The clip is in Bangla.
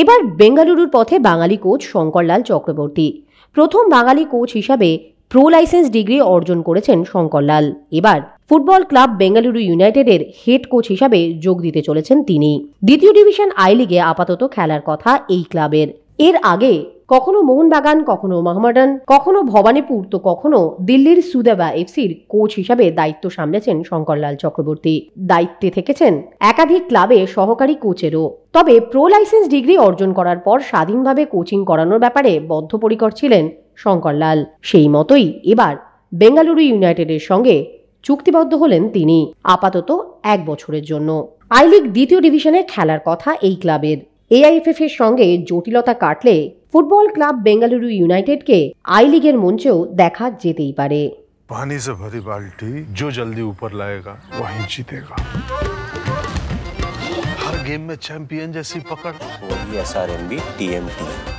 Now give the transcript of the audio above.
এবার বেঙ্গালুরুর পথে বাঙালি কোচ শঙ্করলাল চক্রবর্তী প্রথম বাঙালি কোচ হিসাবে প্রো লাইসেন্স ডিগ্রি অর্জন করেছেন শঙ্করলাল এবার ফুটবল ক্লাব বেঙ্গালুরু ইউনাইটেডের হেড কোচ হিসাবে যোগ দিতে চলেছেন তিনি দ্বিতীয় ডিভিশন আই লিগে আপাতত খেলার কথা এই ক্লাবের এর আগে কখনো মোহনবাগান কখনো মোহামডান কখনো ভবানীপুর তো কখনো দিল্লির সুদেবা এফসির কোচ হিসাবে দায়িত্ব সামলেছেন শঙ্করলাল চক্রবর্তী দায়িত্বে থেকেছেন একাধিক ক্লাবে সহকারী কোচেরও তবে প্রো লাইসেন্স ডিগ্রি অর্জন করার পর স্বাধীনভাবে কোচিং করানোর ব্যাপারে বদ্ধপরিকর ছিলেন শঙ্করলাল সেই মতোই এবার বেঙ্গালুরু ইউনাইটেডের সঙ্গে চুক্তিবদ্ধ হলেন তিনি আপাতত এক বছরের জন্য আই লিগ দ্বিতীয় ডিভিশনে খেলার কথা এই ক্লাবের AIFF এর সঙ্গে জটিলতা কাটলে ফুটবল ক্লাব বেঙ্গালুরু ইউনাইটেড কে আই লীগের মঞ্চেও দেখা যেতেই পারে। বানিছে ভর্তি বালটি जो जल्दी ऊपर लगेगा वही जीतेगा। हर गेम में चैंपियन जैसी पकड़ हो ये एसआरएम बी टीएम टी